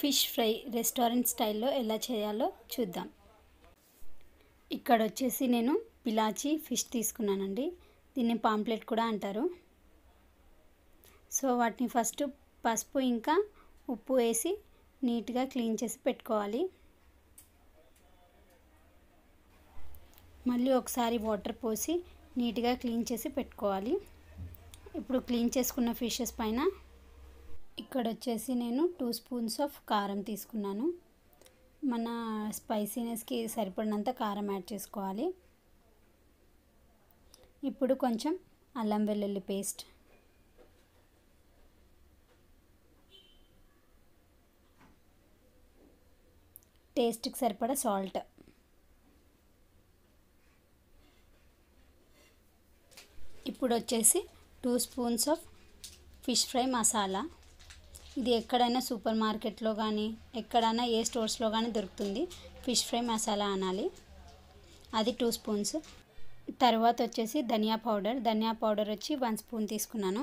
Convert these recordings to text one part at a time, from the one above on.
fish fry restaurant స్టైల్లో ఎలా చేయాలో చూద్దాం ఇక్కడ వచ్చేసి నేను పిలాచి ఫిష్ తీసుకున్నానండి దీన్ని పాంప్లెట్ కూడా అంటారు సో వాటిని ఫస్ట్ పసుపు ఇంకా ఉప్పు వేసి నీట్గా క్లీన్ చేసి పెట్టుకోవాలి మళ్ళీ ఒకసారి వాటర్ పోసి నీట్గా క్లీన్ చేసి పెట్టుకోవాలి ఇప్పుడు క్లీన్ చేసుకున్న ఫిషెస్ పైన ఇక్కడ వచ్చేసి నేను టూ స్పూన్స్ ఆఫ్ కారం తీసుకున్నాను మన స్పైసీనెస్కి సరిపడినంత కారం యాడ్ చేసుకోవాలి ఇప్పుడు కొంచెం అల్లం వెల్లుల్లి పేస్ట్ టేస్ట్కి సరిపడ సాల్ట్ ఇప్పుడు వచ్చేసి two spoons of fish fry masala ఇది ఎక్కడైనా సూపర్ మార్కెట్లో కానీ ఎక్కడైనా ఏ స్టోర్స్లో కానీ దొరుకుతుంది ఫిష్ ఫ్రై మసాలా అనాలి అది టూ స్పూన్స్ తర్వాత వచ్చేసి ధనియా పౌడర్ ధనియా పౌడర్ వచ్చి వన్ స్పూన్ తీసుకున్నాను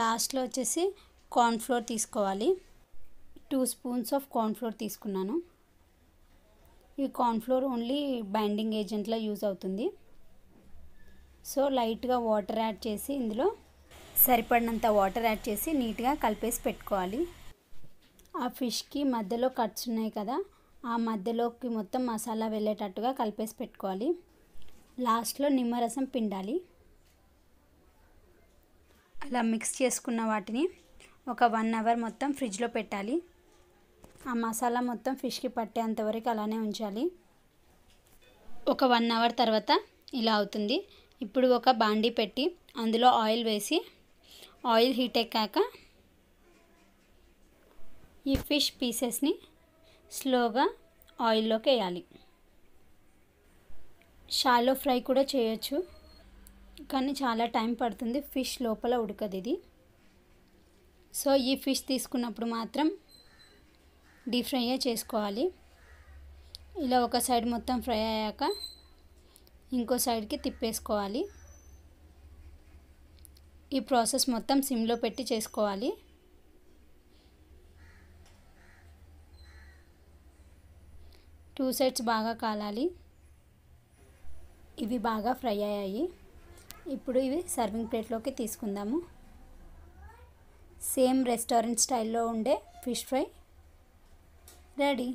లాస్ట్లో వచ్చేసి కార్న్ఫ్లోర్ తీసుకోవాలి టూ స్పూన్స్ ఆఫ్ కార్న్ఫ్లోర్ తీసుకున్నాను ఈ కార్న్ఫ్లోర్ ఓన్లీ బైండింగ్ ఏజెంట్లో యూజ్ అవుతుంది సో లైట్గా వాటర్ యాడ్ చేసి ఇందులో సరిపడినంత వాటర్ యాడ్ చేసి నీట్గా కలిపేసి పెట్టుకోవాలి ఆ ఫిష్కి మధ్యలో కట్స్ ఉన్నాయి కదా ఆ మధ్యలోకి మొత్తం మసాలా వెళ్ళేటట్టుగా కలిపేసి పెట్టుకోవాలి లాస్ట్లో నిమ్మరసం పిండాలి అలా మిక్స్ చేసుకున్న వాటిని ఒక వన్ అవర్ మొత్తం ఫ్రిడ్జ్లో పెట్టాలి ఆ మసాలా మొత్తం ఫిష్కి పట్టేంతవరకు అలానే ఉంచాలి ఒక వన్ అవర్ తర్వాత ఇలా అవుతుంది ఇప్పుడు ఒక బాండీ పెట్టి అందులో ఆయిల్ వేసి ఆయిల్ హీట్ ఎక్కాక ఈ ఫిష్ పీసెస్ని స్లోగా ఆయిల్లోకి వేయాలి షాలో ఫ్రై కూడా చేయొచ్చు కానీ చాలా టైం పడుతుంది ఫిష్ లోపల ఉడకదు ఇది సో ఈ ఫిష్ తీసుకున్నప్పుడు మాత్రం డీప్ ఫ్రై చేసుకోవాలి ఇలా ఒక సైడ్ మొత్తం ఫ్రై అయ్యాక ఇంకో సైడ్కి తిప్పేసుకోవాలి ఈ ప్రాసెస్ మొత్తం సిమ్లో పెట్టి చేసుకోవాలి టూ సైడ్స్ బాగా కాలాలి ఇవి బాగా ఫ్రై అయ్యాయి ఇప్పుడు ఇవి సర్వింగ్ ప్లేట్లోకి తీసుకుందాము సేమ్ రెస్టారెంట్ స్టైల్లో ఉండే ఫిష్ ఫ్రై రెడీ